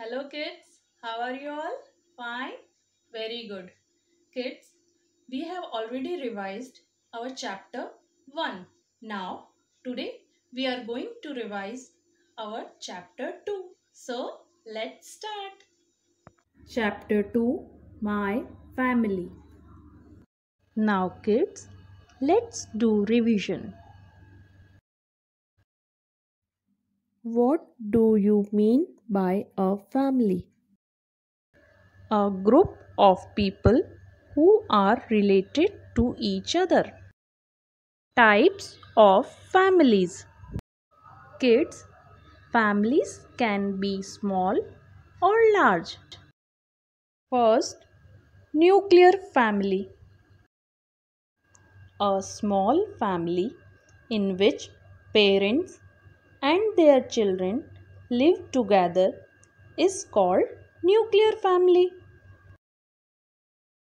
Hello kids, how are you all? Fine? Very good. Kids, we have already revised our chapter 1. Now, today we are going to revise our chapter 2. So, let's start. Chapter 2 My Family Now kids, let's do revision. What do you mean by a family. A group of people who are related to each other. Types of families. Kids families can be small or large. First, nuclear family. A small family in which parents and their children live together is called nuclear family.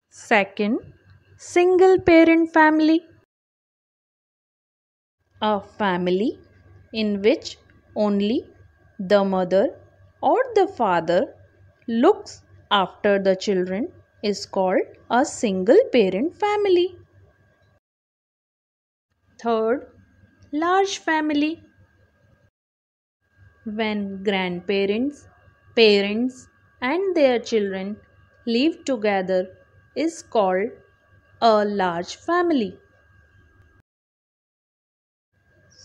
Second, single parent family. A family in which only the mother or the father looks after the children is called a single parent family. Third, large family when grandparents, parents, and their children live together is called a large family.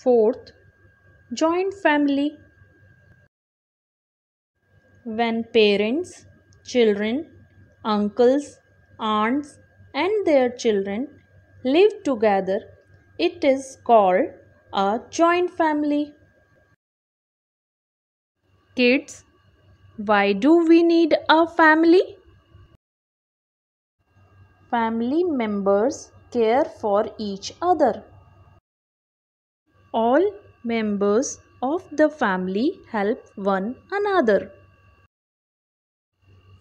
Fourth, joint family. When parents, children, uncles, aunts, and their children live together, it is called a joint family. Kids, why do we need a family? Family members care for each other. All members of the family help one another.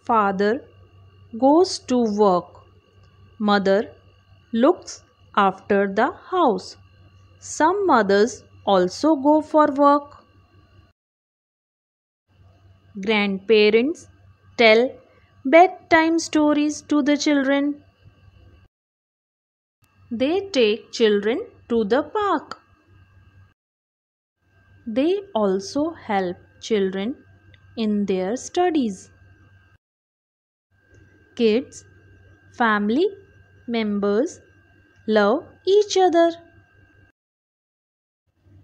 Father goes to work. Mother looks after the house. Some mothers also go for work. Grandparents tell bedtime stories to the children. They take children to the park. They also help children in their studies. Kids, family members love each other.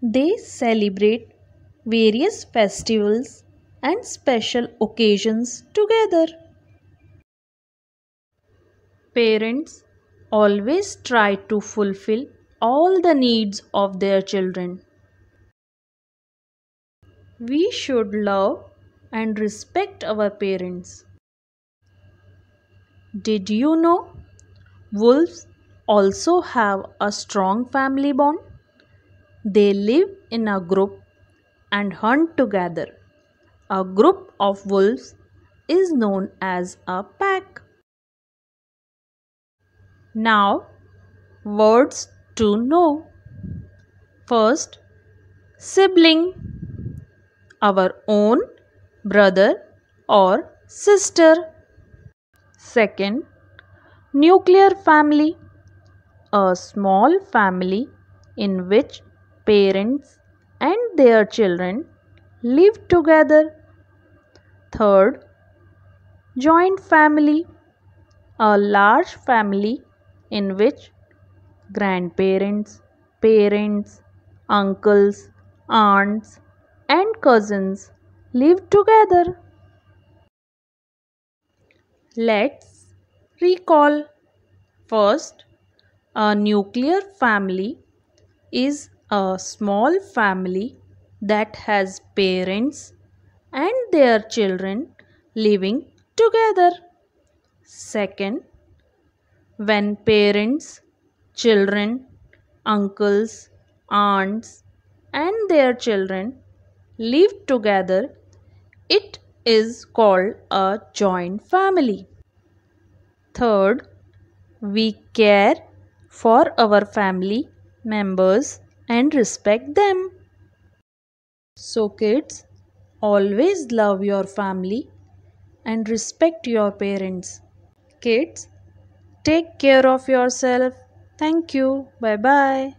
They celebrate various festivals and special occasions together. Parents always try to fulfill all the needs of their children. We should love and respect our parents. Did you know wolves also have a strong family bond? They live in a group and hunt together. A group of wolves is known as a pack. Now, words to know. First, sibling, our own brother or sister. Second, nuclear family, a small family in which parents and their children live together. Third, joint family, a large family in which grandparents, parents, uncles, aunts, and cousins live together. Let's recall first, a nuclear family is a small family that has parents, and their children living together. Second, when parents, children, uncles, aunts, and their children live together, it is called a joint family. Third, we care for our family members and respect them. So, kids, Always love your family and respect your parents. Kids, take care of yourself. Thank you. Bye bye.